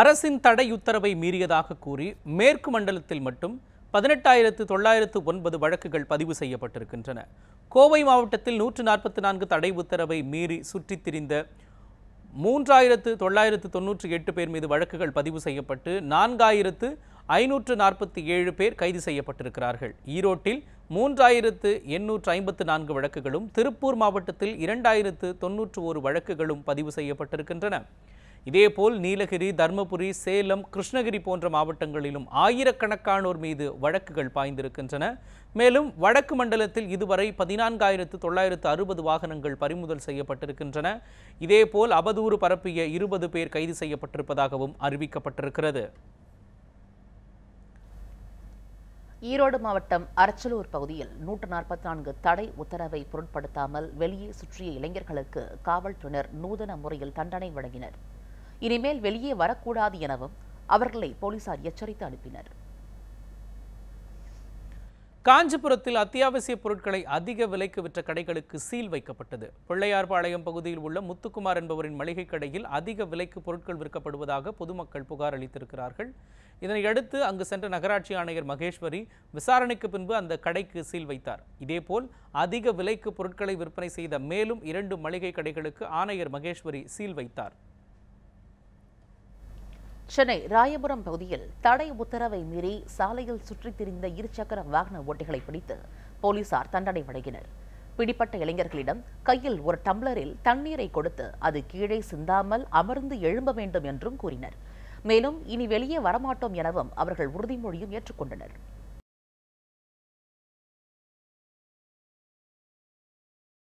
அரசின் தடை உத்தரவை மீறியதாக கூறி மேற்கு மண்டலத்தில் மட்டும் பதினெட்டாயிரத்து தொள்ளாயிரத்து ஒன்பது வழக்குகள் பதிவு செய்யப்பட்டிருக்கின்றன கோவை மாவட்டத்தில் நூற்று நாற்பத்தி நான்கு தடை உத்தரவை மீறி சுற்றித் திரிந்த மூன்றாயிரத்து தொள்ளாயிரத்து தொன்னூற்றி எட்டு பேர் மீது வழக்குகள் பதிவு செய்யப்பட்டு நான்காயிரத்து ஐநூற்று நாற்பத்தி ஏழு பேர் கைது செய்யப்பட்டிருக்கிறார்கள் ஈரோட்டில் மூன்றாயிரத்து எண்ணூற்று ஐம்பத்து நான்கு வழக்குகளும் திருப்பூர் மாவட்டத்தில் இரண்டாயிரத்து தொன்னூற்று ஒரு வழக்குகளும் பதிவு செய்யப்பட்டிருக்கின்றன இதேபோல் நீலகிரி தருமபுரி சேலம் கிருஷ்ணகிரி போன்ற மாவட்டங்களிலும் ஆயிரக்கணக்கானோர் மீது வழக்குகள் பாய்ந்திருக்கின்றன மேலும் வடக்கு மண்டலத்தில் இதுவரை பதினான்காயிரத்து தொள்ளாயிரத்து அறுபது வாகனங்கள் பறிமுதல் செய்யப்பட்டிருக்கின்றன இதேபோல் அவதூறு பரப்பிய இருபது பேர் கைது செய்யப்பட்டிருப்பதாகவும் அறிவிக்கப்பட்டிருக்கிறது ஈரோடு மாவட்டம் அரச்சலூர் பகுதியில் நூற்று நாற்பத்தி நான்கு தடை உத்தரவை பொருட்படுத்தாமல் வெளியே சுற்றிய இளைஞர்களுக்கு காவல்துறையினர் நூதன முறையில் தண்டனை வழங்கினர் இனிமேல் வெளியே வரக்கூடாது எனவும் அவர்களை போலீசார் எச்சரித்து அனுப்பினர் காஞ்சிபுரத்தில் அத்தியாவசிய பொருட்களை அதிக விலைக்கு விற்ற கடைகளுக்கு சீல் வைக்கப்பட்டது பிள்ளையார்பாளையம் பகுதியில் உள்ள முத்துக்குமார் என்பவரின் மளிகை கடையில் அதிக விலைக்கு பொருட்கள் விற்கப்படுவதாக பொதுமக்கள் புகார் அளித்திருக்கிறார்கள் இதனையடுத்து அங்கு சென்ற நகராட்சி ஆணையர் மகேஸ்வரி விசாரணைக்கு பின்பு அந்த கடைக்கு சீல் வைத்தார் இதேபோல் அதிக விலைக்கு பொருட்களை விற்பனை செய்த மேலும் இரண்டு மளிகை கடைகளுக்கு ஆணையர் மகேஸ்வரி சீல் வைத்தார் சென்னை ராயபுரம் பகுதியில் தடை உத்தரவை மீறி சாலையில் சுற்றித் திரிந்த இருசக்கர வாகன ஓட்டிகளை பிடித்து போலீசார் தண்டனை வழங்கினர் பிடிப்பட்ட இளைஞர்களிடம் கையில் ஒரு டம்ளரில் தண்ணீரை கொடுத்து அது கீழே சிந்தாமல் அமர்ந்து எழும்ப வேண்டும் என்றும் கூறினர் மேலும் இனி வெளியே வரமாட்டோம் எனவும் அவர்கள் உறுதிமொழியும் ஏற்றுக்கொண்டனர்